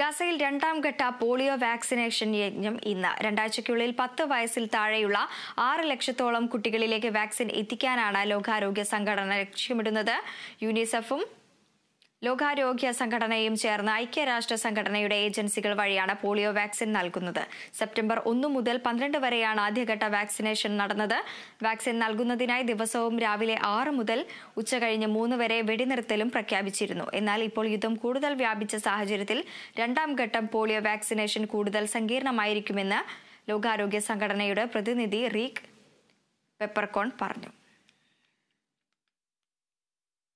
ഗസയിൽ രണ്ടാം ഘട്ട പോളിയോ വാക്സിനേഷൻ യജ്ഞം ഇന്ന് രണ്ടാഴ്ചയ്ക്കുള്ളിൽ പത്ത് വയസ്സിൽ താഴെയുള്ള ആറ് ലക്ഷത്തോളം കുട്ടികളിലേക്ക് വാക്സിൻ എത്തിക്കാനാണ് ലോകാരോഗ്യ സംഘടന ലക്ഷ്യമിടുന്നത് യുനിസെഫും ലോകാരോഗ്യ സംഘടനയും ചേർന്ന് ഐക്യരാഷ്ട്ര സംഘടനയുടെ ഏജൻസികൾ വഴിയാണ് പോളിയോ വാക്സിൻ നൽകുന്നത് സെപ്റ്റംബർ ഒന്ന് മുതൽ പന്ത്രണ്ട് വരെയാണ് ആദ്യഘട്ട വാക്സിനേഷൻ നടന്നത് വാക്സിൻ നൽകുന്നതിനായി ദിവസവും രാവിലെ ആറ് മുതൽ ഉച്ചകഴിഞ്ഞ് മൂന്ന് വരെ വെടിനിർത്തലും പ്രഖ്യാപിച്ചിരുന്നു എന്നാൽ ഇപ്പോൾ യുദ്ധം കൂടുതൽ വ്യാപിച്ച സാഹചര്യത്തിൽ രണ്ടാം ഘട്ടം പോളിയോ വാക്സിനേഷൻ കൂടുതൽ സങ്കീർണമായിരിക്കുമെന്ന് ലോകാരോഗ്യ സംഘടനയുടെ പ്രതിനിധി റീക് പെപ്പർകോൺ പറഞ്ഞു